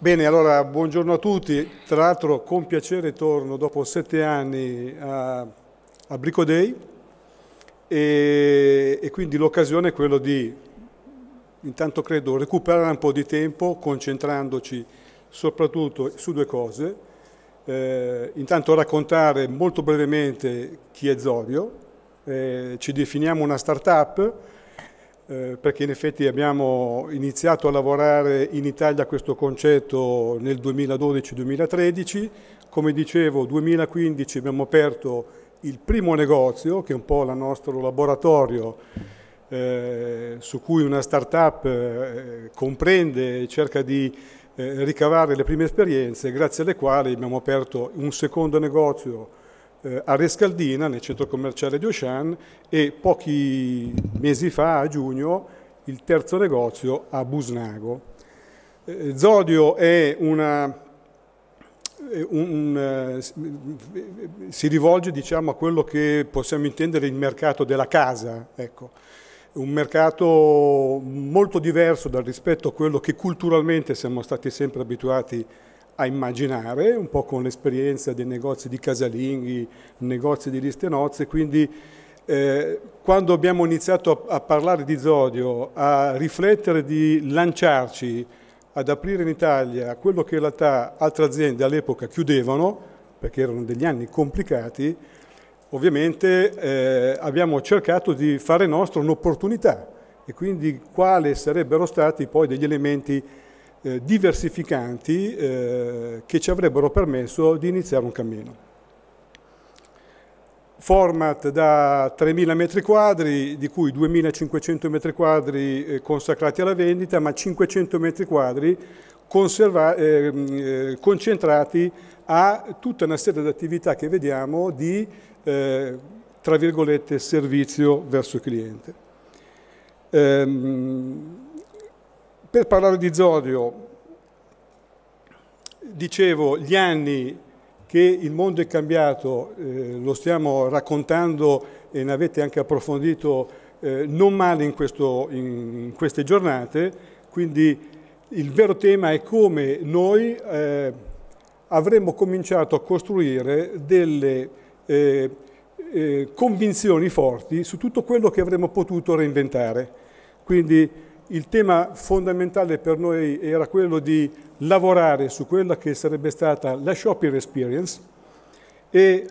Bene, allora buongiorno a tutti. Tra l'altro con piacere torno dopo sette anni a, a Brico Day e, e quindi l'occasione è quella di, intanto credo, recuperare un po' di tempo concentrandoci soprattutto su due cose. Eh, intanto raccontare molto brevemente chi è Zorio. Eh, ci definiamo una start-up eh, perché in effetti abbiamo iniziato a lavorare in Italia questo concetto nel 2012-2013, come dicevo 2015 abbiamo aperto il primo negozio che è un po' il nostro laboratorio eh, su cui una startup eh, comprende e cerca di eh, ricavare le prime esperienze grazie alle quali abbiamo aperto un secondo negozio eh, a Rescaldina, nel centro commerciale di Ocean, e pochi mesi fa, a giugno, il terzo negozio a Busnago. Eh, Zodio è una eh, un, eh, si rivolge diciamo, a quello che possiamo intendere il mercato della casa, ecco. un mercato molto diverso dal rispetto a quello che culturalmente siamo stati sempre abituati a a immaginare, un po' con l'esperienza dei negozi di casalinghi, negozi di liste nozze, quindi eh, quando abbiamo iniziato a, a parlare di Zodio, a riflettere di lanciarci ad aprire in Italia quello che in realtà altre aziende all'epoca chiudevano, perché erano degli anni complicati, ovviamente eh, abbiamo cercato di fare nostra un'opportunità e quindi quali sarebbero stati poi degli elementi eh, diversificanti eh, che ci avrebbero permesso di iniziare un cammino. Format da 3.000 metri quadri, di cui 2.500 metri quadri eh, consacrati alla vendita, ma 500 metri quadri ehm, eh, concentrati a tutta una serie di attività che vediamo di, eh, tra virgolette, servizio verso il cliente. Ehm, per parlare di Zorio, dicevo, gli anni che il mondo è cambiato, eh, lo stiamo raccontando e ne avete anche approfondito eh, non male in, questo, in, queste giornate, quindi il vero tema è come noi eh, avremmo cominciato a costruire delle eh, eh, convinzioni forti su tutto quello che avremmo potuto reinventare. Quindi il tema fondamentale per noi era quello di lavorare su quella che sarebbe stata la shopping experience e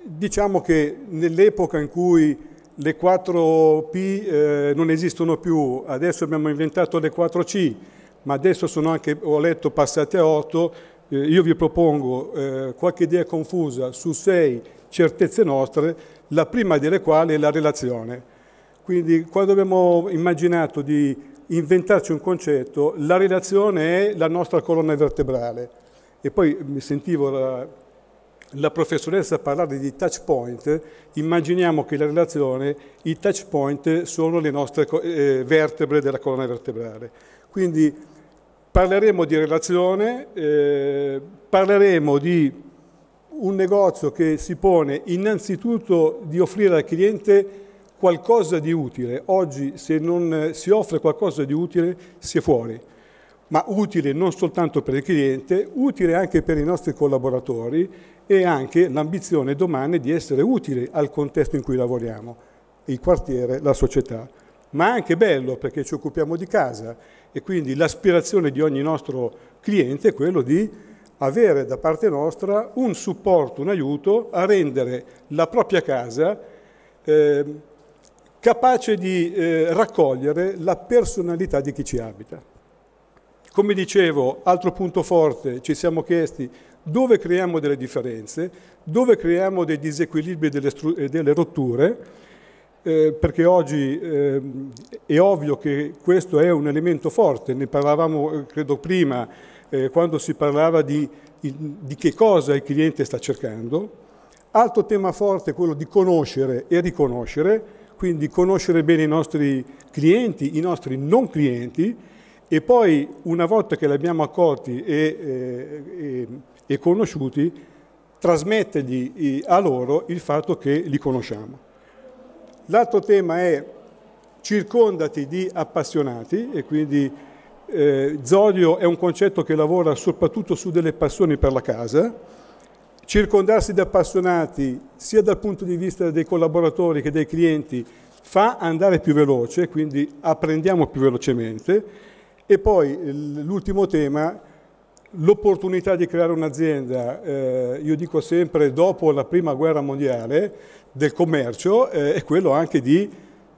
diciamo che nell'epoca in cui le 4P eh, non esistono più, adesso abbiamo inventato le 4C, ma adesso sono anche, ho letto, passate a 8, eh, io vi propongo eh, qualche idea confusa su 6 certezze nostre, la prima delle quali è la relazione. Quindi quando abbiamo immaginato di inventarci un concetto, la relazione è la nostra colonna vertebrale. E poi mi mm, sentivo la, la professoressa parlare di touch point, immaginiamo che la relazione, i touch point sono le nostre eh, vertebre della colonna vertebrale. Quindi parleremo di relazione, eh, parleremo di un negozio che si pone innanzitutto di offrire al cliente qualcosa di utile. Oggi se non eh, si offre qualcosa di utile si è fuori, ma utile non soltanto per il cliente, utile anche per i nostri collaboratori e anche l'ambizione domani di essere utile al contesto in cui lavoriamo, il quartiere, la società. Ma anche bello perché ci occupiamo di casa e quindi l'aspirazione di ogni nostro cliente è quello di avere da parte nostra un supporto, un aiuto a rendere la propria casa eh, capace di eh, raccogliere la personalità di chi ci abita. Come dicevo, altro punto forte, ci siamo chiesti dove creiamo delle differenze, dove creiamo dei disequilibri e delle, delle rotture, eh, perché oggi eh, è ovvio che questo è un elemento forte, ne parlavamo eh, credo prima eh, quando si parlava di, di che cosa il cliente sta cercando. Altro tema forte è quello di conoscere e riconoscere, quindi conoscere bene i nostri clienti, i nostri non clienti e poi una volta che li abbiamo accolti e, eh, e, e conosciuti, trasmettergli a loro il fatto che li conosciamo. L'altro tema è circondati di appassionati e quindi eh, Zodio è un concetto che lavora soprattutto su delle passioni per la casa, circondarsi da appassionati, sia dal punto di vista dei collaboratori che dei clienti, fa andare più veloce, quindi apprendiamo più velocemente. E poi l'ultimo tema, l'opportunità di creare un'azienda, eh, io dico sempre dopo la prima guerra mondiale del commercio, eh, è quello anche di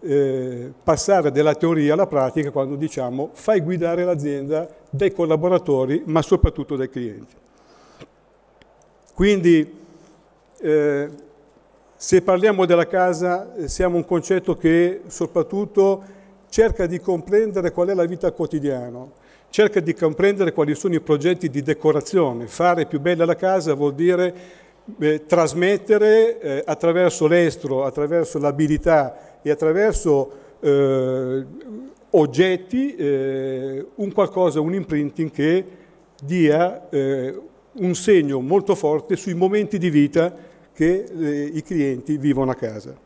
eh, passare dalla teoria alla pratica quando diciamo fai guidare l'azienda dai collaboratori ma soprattutto dai clienti. Quindi eh, se parliamo della casa eh, siamo un concetto che soprattutto cerca di comprendere qual è la vita quotidiana, cerca di comprendere quali sono i progetti di decorazione. Fare più bella la casa vuol dire eh, trasmettere eh, attraverso l'estro, attraverso l'abilità e attraverso eh, oggetti eh, un qualcosa, un imprinting che dia eh, un segno molto forte sui momenti di vita che eh, i clienti vivono a casa.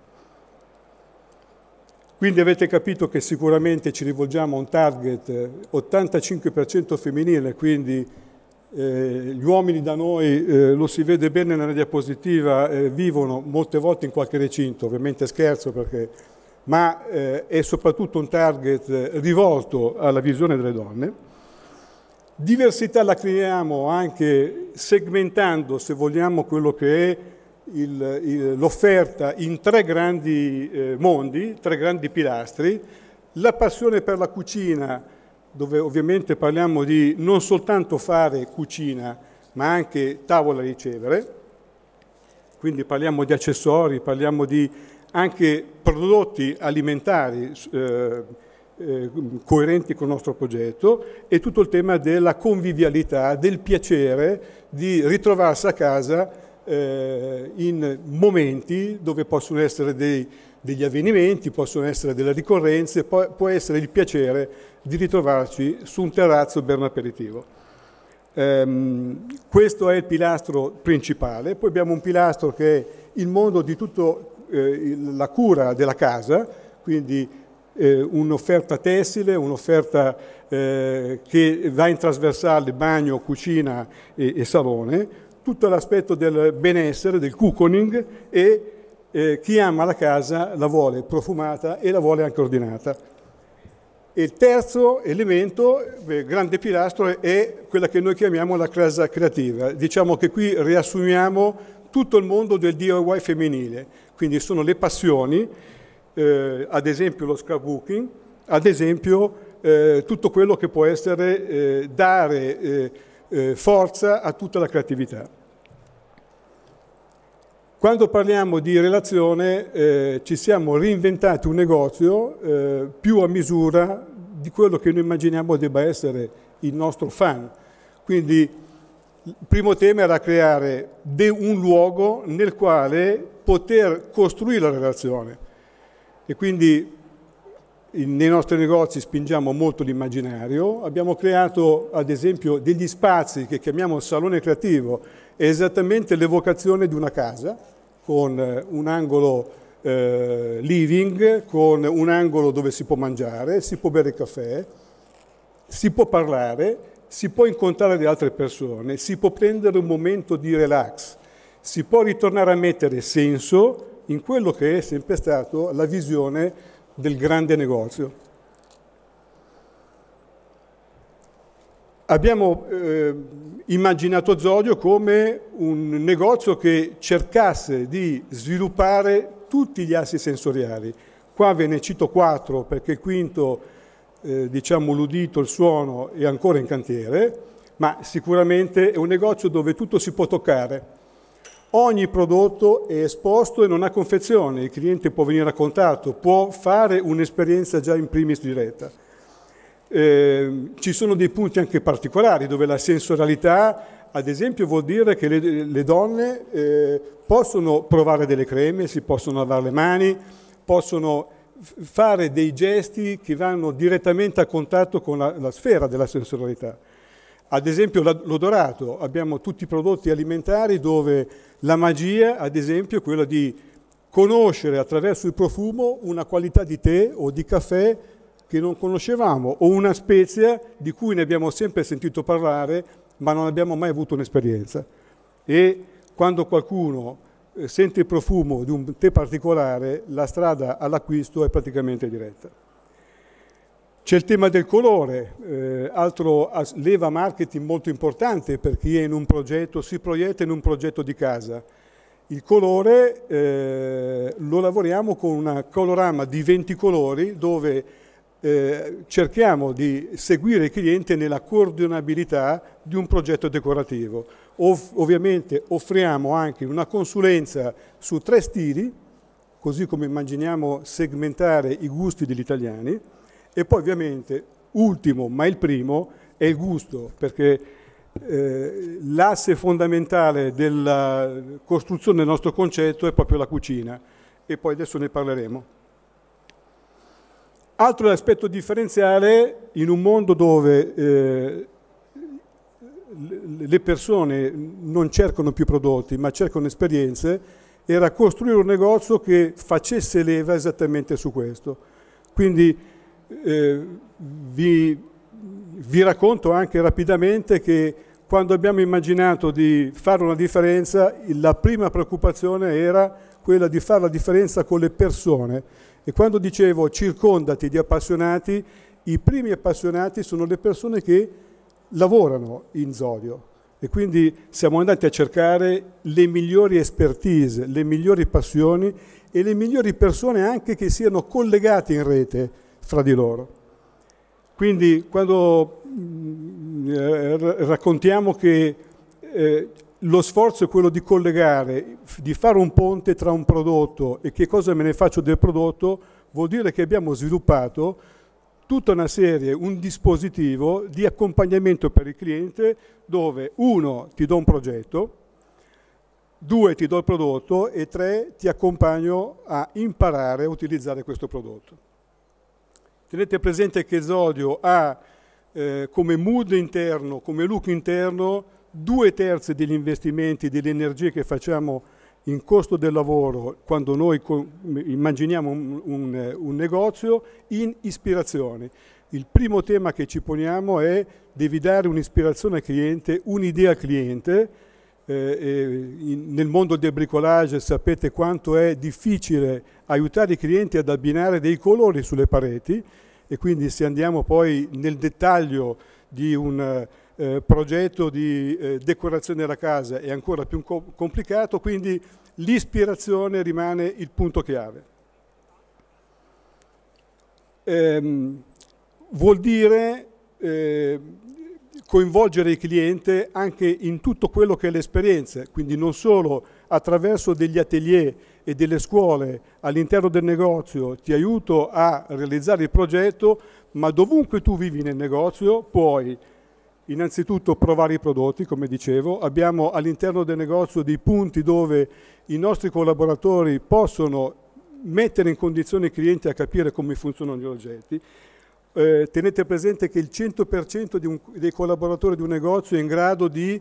Quindi avete capito che sicuramente ci rivolgiamo a un target 85% eh, femminile, quindi eh, gli uomini da noi, eh, lo si vede bene nella diapositiva, eh, vivono molte volte in qualche recinto, ovviamente scherzo perché, ma eh, è soprattutto un target eh, rivolto alla visione delle donne. Diversità la creiamo anche segmentando, se vogliamo, quello che è l'offerta in tre grandi eh, mondi, tre grandi pilastri, la passione per la cucina, dove ovviamente parliamo di non soltanto fare cucina, ma anche tavola ricevere, quindi parliamo di accessori, parliamo di anche prodotti alimentari, eh, eh, coerenti con il nostro progetto e tutto il tema della convivialità, del piacere di ritrovarsi a casa eh, in momenti dove possono essere dei, degli avvenimenti, possono essere delle ricorrenze, può, può, essere il piacere di ritrovarci su un terrazzo per un aperitivo. Ehm, questo è il pilastro principale, poi abbiamo un pilastro che è il mondo di tutta eh, la cura della casa, quindi eh, un'offerta tessile, un'offerta eh, che va in trasversale bagno, cucina e, e salone, tutto l'aspetto del benessere, del cooking e eh, chi ama la casa la vuole profumata e la vuole anche ordinata. il terzo elemento, eh, grande pilastro, è quella che noi chiamiamo la casa creativa. Diciamo che qui riassumiamo tutto il mondo del DIY femminile, quindi sono le passioni, eh, ad esempio lo scrapbooking, ad esempio eh, tutto quello che può essere eh, dare eh, eh, forza a tutta la creatività. Quando parliamo di relazione eh, ci siamo reinventati un negozio più a misura di quello che noi immaginiamo debba essere il nostro fan. Quindi il primo tema era creare un luogo nel quale poter costruire la relazione. E quindi nei nostri negozi spingiamo molto l'immaginario, abbiamo creato ad esempio degli spazi che chiamiamo salone creativo, è esattamente l'evocazione di una casa con eh, un angolo eh, living, con un angolo dove si può mangiare, si può bere caffè, si può parlare, si può incontrare le altre persone, si può prendere un momento di relax si può ritornare a mettere senso in quello che è sempre stato la visione del grande negozio. Abbiamo eh, immaginato Zodio come un negozio che cercasse di sviluppare tutti gli assi sensoriali. Qua ve ne cito quattro perché il quinto, eh, diciamo l'udito, il suono è ancora in cantiere, ma sicuramente è un negozio dove tutto si può toccare Ogni prodotto è esposto e non ha confezione, il cliente può venire a contatto, può fare un'esperienza già in primis diretta. Eh, ci sono dei punti anche particolari dove la sensorialità, ad esempio, vuol dire che le, le donne eh, possono provare delle creme, si possono lavare le mani, possono fare dei gesti che vanno direttamente a contatto con la, la sfera della sensorialità. Ad esempio l'odorato, abbiamo tutti i prodotti alimentari dove la magia, ad esempio, è quella di conoscere attraverso il profumo una qualità di tè o di caffè che non conoscevamo o una spezia di cui ne abbiamo sempre sentito parlare ma non abbiamo mai avuto un'esperienza. E quando qualcuno eh, sente il profumo di un tè particolare, la strada all'acquisto è praticamente diretta. C'è il tema del colore, eh, altro leva marketing molto importante per chi è in un progetto, si proietta in un progetto di casa. Il colore eh, lo lavoriamo con una colorama di 20 colori dove eh, cerchiamo di seguire il cliente nella coordinabilità di un progetto decorativo. Ov ovviamente offriamo anche una consulenza su tre stili, così come immaginiamo segmentare i gusti degli italiani, e poi ovviamente, ultimo ma il primo, è il gusto, perché eh, l'asse fondamentale della costruzione del nostro concetto è proprio la cucina e poi adesso ne parleremo. Altro aspetto differenziale in un mondo dove eh, le persone non cercano più prodotti ma cercano esperienze, era costruire un negozio che facesse leva esattamente su questo. Quindi eh, vi, vi racconto anche rapidamente che quando abbiamo immaginato di fare una differenza, la prima preoccupazione era quella di fare la differenza con le persone. E quando dicevo circondati di appassionati, i primi appassionati sono le persone che lavorano in Zodio. E quindi siamo andati a cercare le migliori expertise, le migliori passioni e le migliori persone anche che siano collegate in rete fra di loro. Quindi quando mm, eh, raccontiamo che eh, lo sforzo è quello di collegare, di fare un ponte tra un prodotto e che cosa me ne faccio del prodotto, vuol dire che abbiamo sviluppato tutta una serie, un dispositivo di accompagnamento per il cliente dove uno ti do un progetto, due ti do il prodotto e tre ti accompagno a imparare a utilizzare questo prodotto. Tenete presente che Esodio ha eh, come mood interno, come look interno, due terzi degli investimenti, delle energie che facciamo in costo del lavoro quando noi immaginiamo un, un, un negozio in ispirazione. Il primo tema che ci poniamo è devi dare un'ispirazione al cliente, un'idea al cliente eh, eh, in, nel mondo del bricolage sapete quanto è difficile aiutare i clienti ad abbinare dei colori sulle pareti e quindi se andiamo poi nel dettaglio di un eh, progetto di eh, decorazione della casa è ancora più co complicato, quindi l'ispirazione rimane il punto chiave. Ehm, vuol dire eh, coinvolgere il cliente anche in tutto quello che è l'esperienza, quindi non solo attraverso degli atelier e delle scuole all'interno del negozio ti aiuto a realizzare il progetto, ma dovunque tu vivi nel negozio puoi innanzitutto provare i prodotti, come dicevo, abbiamo all'interno del negozio dei punti dove i nostri collaboratori possono mettere in condizione i clienti a capire come funzionano gli oggetti, eh, tenete presente che il 100% un, dei collaboratori di un negozio è in grado di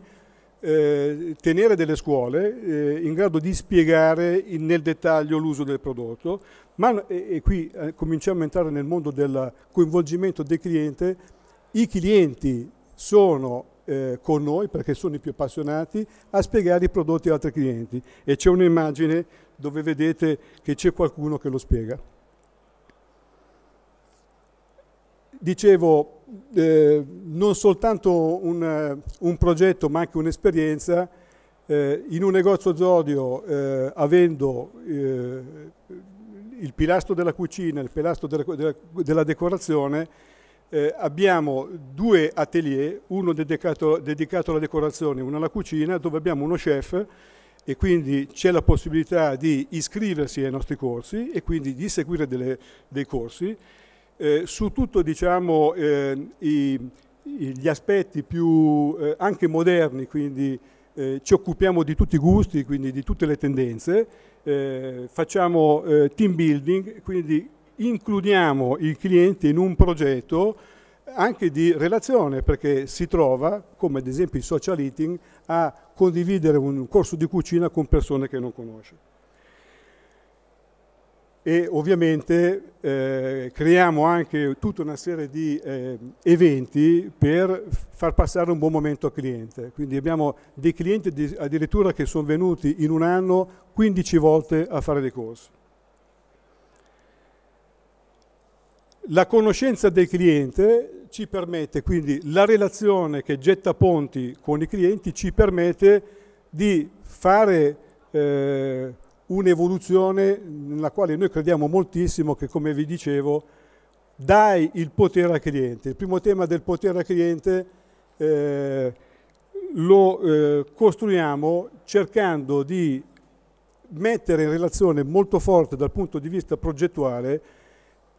eh, tenere delle scuole, eh, in grado di spiegare in, nel dettaglio l'uso del prodotto, ma eh, e, qui eh, cominciamo a entrare nel mondo del coinvolgimento del cliente, i clienti sono eh, con noi, perché sono i più appassionati, a spiegare i prodotti ad altri clienti e c'è un'immagine dove vedete che c'è qualcuno che lo spiega. dicevo, eh, non soltanto un, un, progetto ma anche un'esperienza. Eh, in un negozio Zodio, eh, avendo eh, il pilastro della cucina, il pilastro della, della, della decorazione, eh, abbiamo due atelier, uno dedicato, dedicato alla decorazione e uno alla cucina, dove abbiamo uno chef e quindi c'è la possibilità di iscriversi ai nostri corsi e quindi di seguire delle, dei corsi eh, su tutto diciamo, eh, gli aspetti più eh, anche moderni, quindi eh, ci occupiamo di tutti i gusti, quindi di tutte le tendenze, eh, facciamo eh, team building, quindi includiamo il cliente in un progetto anche di relazione perché si trova, come ad esempio il social eating, a condividere un corso di cucina con persone che non conosce e ovviamente eh, creiamo anche tutta una serie di eh, eventi per far passare un buon momento al cliente. Quindi abbiamo dei clienti di, addirittura che sono venuti in un anno 15 volte a fare dei corsi. La conoscenza del cliente ci permette, quindi la relazione che getta ponti con i clienti ci permette di fare eh, un'evoluzione nella quale noi crediamo moltissimo che, come vi dicevo, dai il potere al cliente. Il primo tema del potere al cliente eh, lo eh, costruiamo cercando di mettere in relazione molto forte dal punto di vista progettuale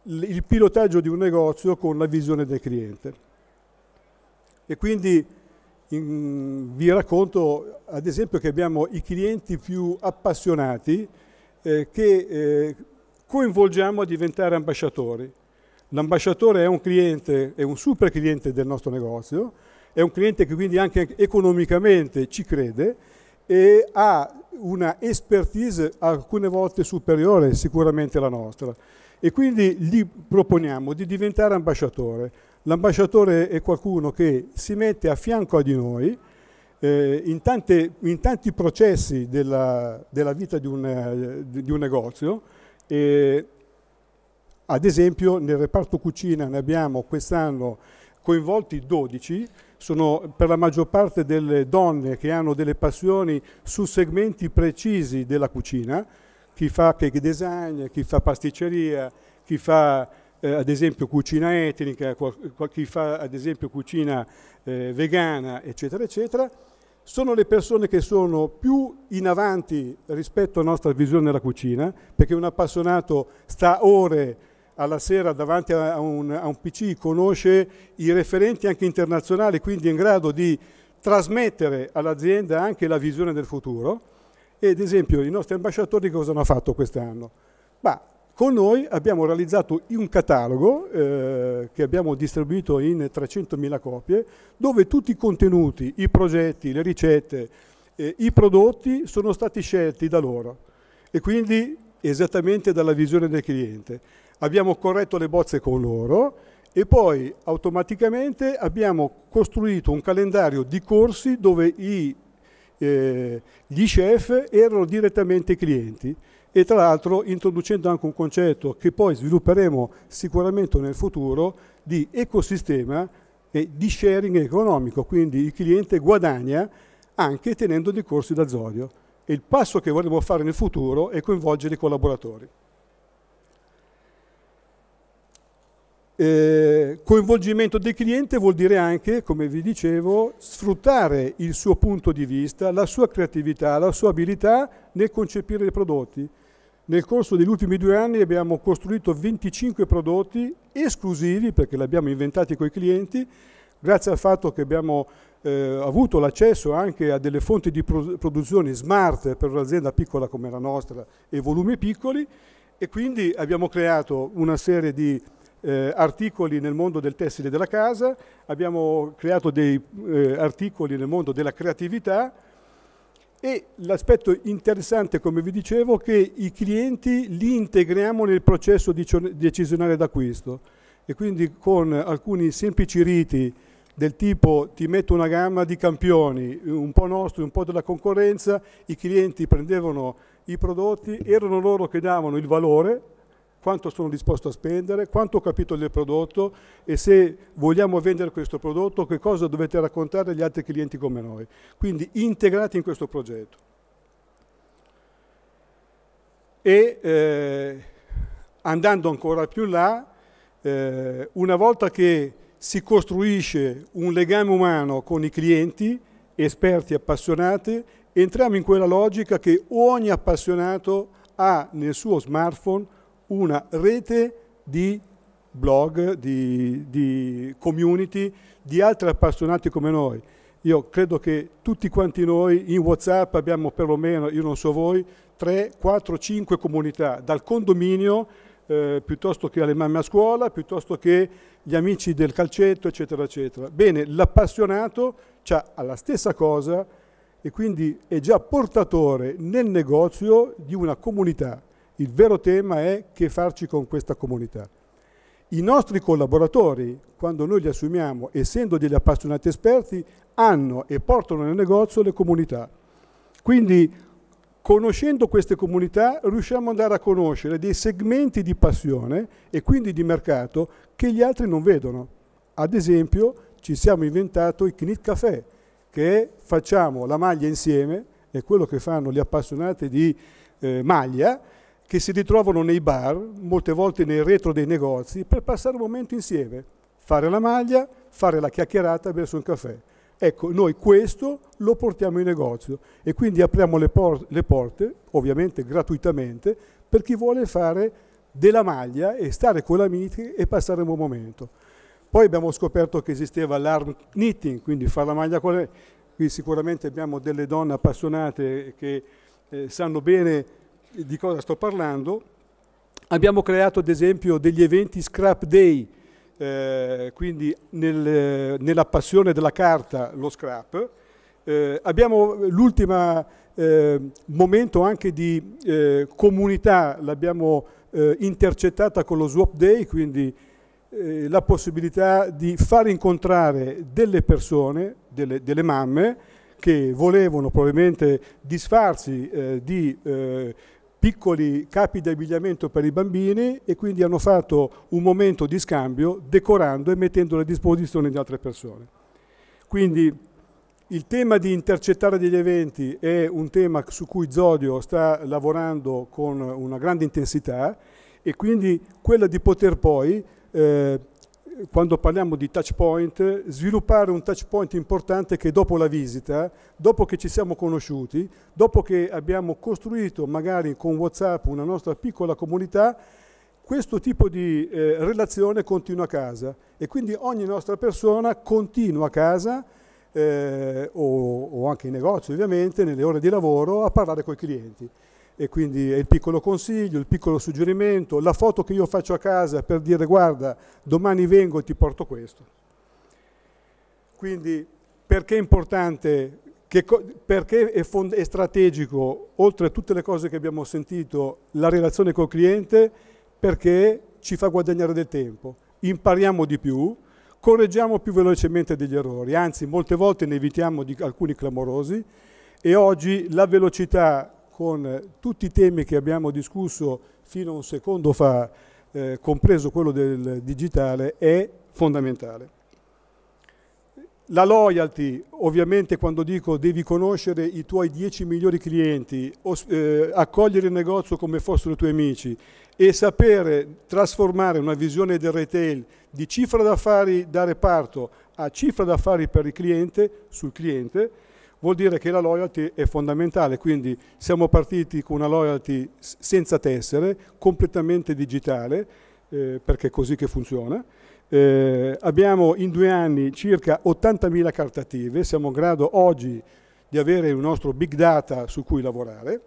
il pilotaggio di un negozio con la visione del cliente. E quindi in, vi racconto ad esempio che abbiamo i clienti più appassionati eh, che eh, coinvolgiamo a diventare ambasciatori. L'ambasciatore è un cliente, è un super cliente del nostro negozio, è un cliente che quindi anche economicamente ci crede e ha una expertise alcune volte superiore sicuramente alla nostra. E quindi gli proponiamo di diventare ambasciatore. L'ambasciatore è qualcuno che si mette a fianco di noi eh, in, tante, in, tanti processi della, della vita di un, eh, di un negozio. E, ad esempio nel reparto cucina ne abbiamo quest'anno coinvolti 12, sono per la maggior parte delle donne che hanno delle passioni su segmenti precisi della cucina, chi fa cake design, chi fa pasticceria, chi fa eh, ad esempio cucina etnica, chi fa ad esempio cucina eh, vegana, eccetera, eccetera, sono le persone che sono più in avanti rispetto alla nostra visione della cucina, perché un appassionato sta ore alla sera davanti a un, a un PC, conosce i referenti anche internazionali, quindi è in grado di trasmettere all'azienda anche la visione del futuro. E ad esempio i nostri ambasciatori cosa hanno fatto quest'anno? Bah, con noi abbiamo realizzato un catalogo eh, che abbiamo distribuito in 300.000 copie dove tutti i contenuti, i progetti, le ricette, eh, i prodotti sono stati scelti da loro e quindi esattamente dalla visione del cliente. Abbiamo corretto le bozze con loro e poi automaticamente abbiamo costruito un calendario di corsi dove i, eh, gli chef erano direttamente clienti e tra l'altro introducendo anche un concetto che poi svilupperemo sicuramente nel futuro di ecosistema e di sharing economico, quindi il cliente guadagna anche tenendo dei corsi d'azzorio. E il passo che vorremmo fare nel futuro è coinvolgere i collaboratori. Eh, coinvolgimento del cliente vuol dire anche, come vi dicevo, sfruttare il suo punto di vista, la sua creatività, la sua abilità nel concepire i prodotti. Nel corso degli ultimi due anni abbiamo costruito 25 prodotti esclusivi, perché li abbiamo inventati con i clienti, grazie al fatto che abbiamo eh, avuto l'accesso anche a delle fonti di produzione smart per un'azienda piccola come la nostra e volumi piccoli e quindi abbiamo creato una serie di eh, articoli nel mondo del tessile della casa, abbiamo creato dei eh, articoli nel mondo della creatività, e l'aspetto interessante, come vi dicevo, è che i clienti li integriamo nel processo decisionale d'acquisto e quindi con alcuni semplici riti del tipo ti metto una gamma di campioni, un po' nostri, un po' della concorrenza, i clienti prendevano i prodotti, erano loro che davano il valore quanto sono disposto a spendere, quanto ho capito del prodotto e se vogliamo vendere questo prodotto che cosa dovete raccontare agli altri clienti come noi. Quindi integrati in questo progetto. E eh, andando ancora più in là, eh, una volta che si costruisce un legame umano con i clienti, esperti, appassionati, entriamo in quella logica che ogni appassionato ha nel suo smartphone una rete di blog, di, di community, di altri appassionati come noi. Io credo che tutti quanti noi in Whatsapp abbiamo perlomeno, io non so voi, 3, 4, 5 comunità, dal condominio eh, piuttosto che alle mamme a scuola, piuttosto che gli amici del calcetto, eccetera, eccetera. Bene, l'appassionato ha la stessa cosa e quindi è già portatore nel negozio di una comunità. Il vero tema è che farci con questa comunità. I nostri collaboratori, quando noi li assumiamo, essendo degli appassionati esperti, hanno e portano nel negozio le comunità. Quindi, conoscendo queste comunità, riusciamo ad andare a conoscere dei segmenti di passione e quindi di mercato che gli altri non vedono. Ad esempio, ci siamo inventato i Knit Café, che facciamo la maglia insieme, è quello che fanno gli appassionati di eh, maglia, che si ritrovano nei bar, molte volte nel retro dei negozi, per passare un momento insieme, fare la maglia, fare la chiacchierata, verso un caffè. Ecco, noi questo lo portiamo in negozio e quindi apriamo le, por le porte, ovviamente gratuitamente, per chi vuole fare della maglia e stare con l'amici e passare un buon momento. Poi abbiamo scoperto che esisteva l'arm knitting, quindi fare la maglia con le... Qui sicuramente abbiamo delle donne appassionate che eh, sanno bene di cosa sto parlando. Abbiamo creato ad esempio degli eventi scrap day, eh, quindi nel, nella passione della carta lo scrap. Eh, abbiamo l'ultimo eh, momento anche di eh, comunità, l'abbiamo eh, intercettata con lo swap day, quindi eh, la possibilità di far incontrare delle persone, delle, delle mamme, che volevano probabilmente disfarsi eh, di eh, piccoli capi di abbigliamento per i bambini e quindi hanno fatto un momento di scambio decorando e mettendolo a disposizione di altre persone. Quindi il tema di intercettare degli eventi è un tema su cui Zodio sta lavorando con una grande intensità e quindi quella di poter poi eh, quando parliamo di touch point, sviluppare un touch point importante che dopo la visita, dopo che ci siamo conosciuti, dopo che abbiamo costruito magari con Whatsapp una nostra piccola comunità, questo tipo di eh, relazione continua a casa e quindi ogni nostra persona continua a casa eh, o, o anche in negozio ovviamente, nelle ore di lavoro, a parlare con i clienti e quindi è il piccolo consiglio, il piccolo suggerimento, la foto che io faccio a casa per dire guarda domani vengo e ti porto questo. Quindi perché è importante, che, perché è, è strategico, oltre a tutte le cose che abbiamo sentito, la relazione col cliente? Perché ci fa guadagnare del tempo, impariamo di più, correggiamo più velocemente degli errori, anzi molte volte ne evitiamo di alcuni clamorosi e oggi la velocità con tutti i temi che abbiamo discusso fino a un secondo fa, eh, compreso quello del digitale, è fondamentale. La loyalty, ovviamente quando dico devi conoscere i tuoi 10 migliori clienti, eh, accogliere il negozio come fossero i tuoi amici e sapere trasformare una visione del retail di cifra d'affari da reparto a cifra d'affari per il cliente, sul cliente, vuol dire che la loyalty è fondamentale, quindi siamo partiti con una loyalty senza tessere, completamente digitale, eh, perché è così che funziona. Eh, abbiamo in due anni circa 80.000 carte attive, siamo in grado oggi di avere il nostro big data su cui lavorare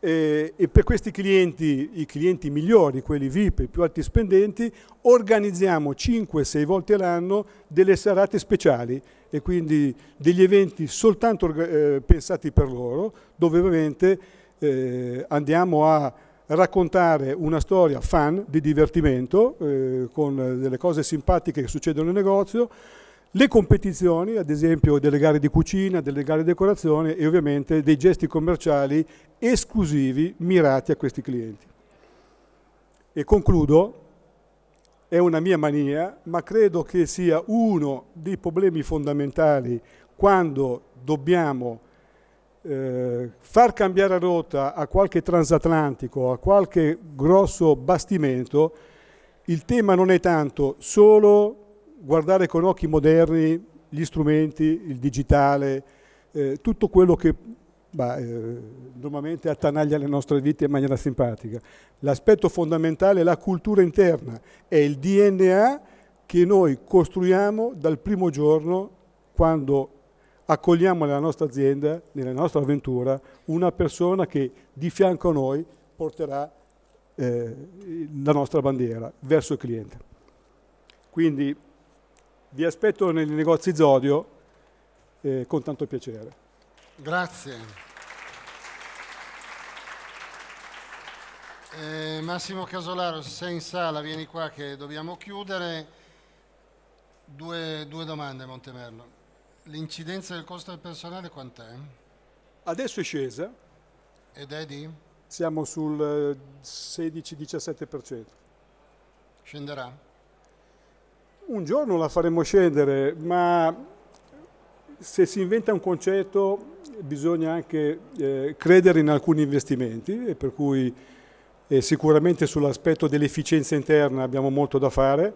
eh, e per questi clienti, i clienti migliori, quelli VIP, i più alti spendenti, organizziamo 5-6 volte l'anno delle serate speciali e quindi degli eventi soltanto eh, pensati per loro, dove ovviamente eh, andiamo a raccontare una storia fan di divertimento eh, con delle cose simpatiche che succedono nel negozio, le competizioni, ad esempio delle gare di cucina, delle gare di decorazione e ovviamente dei gesti commerciali esclusivi mirati a questi clienti. E concludo è una mia mania, ma credo che sia uno dei problemi fondamentali quando dobbiamo eh, far cambiare rotta a qualche transatlantico, a qualche grosso bastimento, il tema non è tanto solo guardare con occhi moderni gli strumenti, il digitale, eh, tutto quello che bah, eh, normalmente attanaglia le nostre vite in maniera simpatica. L'aspetto fondamentale è la cultura interna, è il DNA che noi costruiamo dal primo giorno quando accogliamo nella nostra azienda, nella nostra avventura, una persona che di fianco a noi porterà eh, la nostra bandiera verso il cliente. Quindi vi aspetto nei negozi Zodio eh, con tanto piacere. Grazie. Eh, Massimo Casolaro, se sei in sala vieni qua che dobbiamo chiudere. Due, due domande a Montemerlo. L'incidenza del costo del personale quant'è? Adesso è scesa. Ed è di? Siamo sul 16-17%. Eh, Scenderà? Un giorno la faremo scendere, ma se si inventa un concetto bisogna anche eh, credere in alcuni investimenti e per cui e sicuramente sull'aspetto dell'efficienza interna abbiamo molto da fare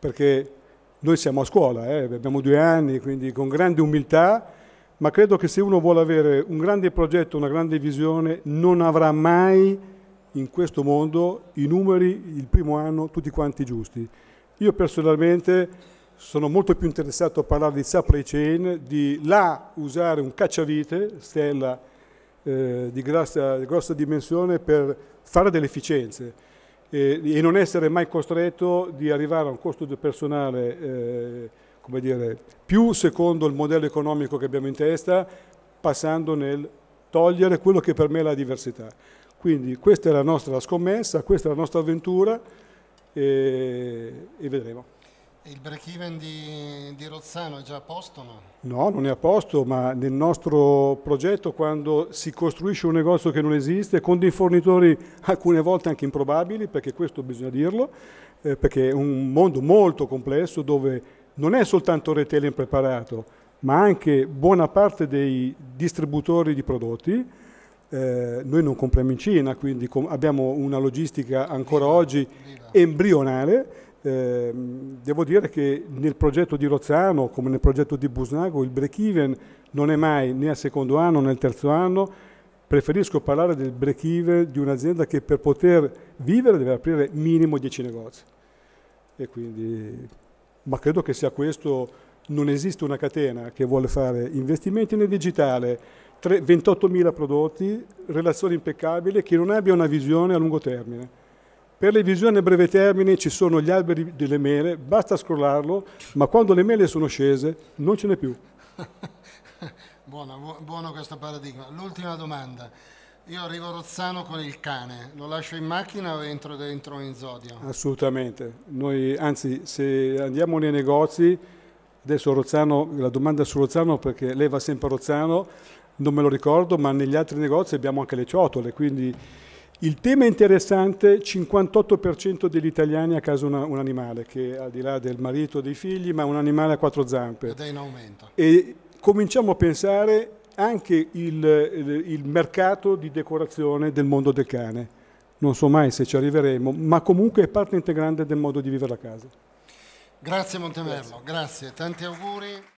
perché noi siamo a scuola, eh, abbiamo due anni, quindi con grande umiltà, ma credo che se uno vuole avere un grande progetto, una grande visione, non avrà mai in questo mondo i numeri il primo anno tutti quanti giusti. Io personalmente sono molto più interessato a parlare di supply chain, di là usare un cacciavite, Stella eh, di, grossa, di grossa dimensione per fare delle efficienze e non essere mai costretto di arrivare a un costo del personale eh, come dire, più secondo il modello economico che abbiamo in testa, passando nel togliere quello che per me è la diversità. Quindi questa è la nostra scommessa, questa è la nostra avventura e, e vedremo. Il break even di, di, Rozzano è già a posto? No? no, non è a posto, ma nel nostro progetto quando si costruisce un negozio che non esiste, con dei fornitori alcune volte anche improbabili, perché questo bisogna dirlo, eh, perché è un mondo molto complesso dove non è soltanto retail impreparato, ma anche buona parte dei distributori di prodotti. Eh, noi non compriamo in Cina, quindi com abbiamo una logistica ancora oggi embrionale Ehm, devo dire che nel progetto di Rozzano, come nel progetto di Busnago, il break-even non è mai né al secondo anno né al terzo anno. Preferisco parlare del break-even di un'azienda che per poter vivere deve aprire minimo 10 negozi. Quindi, ma credo che sia questo, non esiste una catena che vuole fare investimenti nel digitale, 28.000 prodotti, relazioni impeccabili, che non abbia una visione a lungo termine per le visioni a breve termine ci sono gli alberi delle mele, basta scrollarlo, ma quando le mele sono scese non ce n'è più. buono, buono questo paradigma. L'ultima domanda. Io arrivo a Rozzano con il cane, lo lascio in macchina o entro dentro in Zodio? Assolutamente, Noi, anzi se andiamo nei negozi, adesso Rozzano, la domanda su Rozzano perché lei va sempre a Rozzano, non me lo ricordo, ma negli altri negozi abbiamo anche le ciotole, quindi il tema interessante, 58% degli italiani ha a casa una, un animale, che al di là del marito o dei figli, ma un animale a quattro zampe. Ed è in aumento. E cominciamo a pensare anche il, il mercato di decorazione del mondo del cane. Non so mai se ci arriveremo, ma comunque è parte integrante del modo di vivere a casa. Grazie Montemerlo, grazie, grazie. tanti auguri.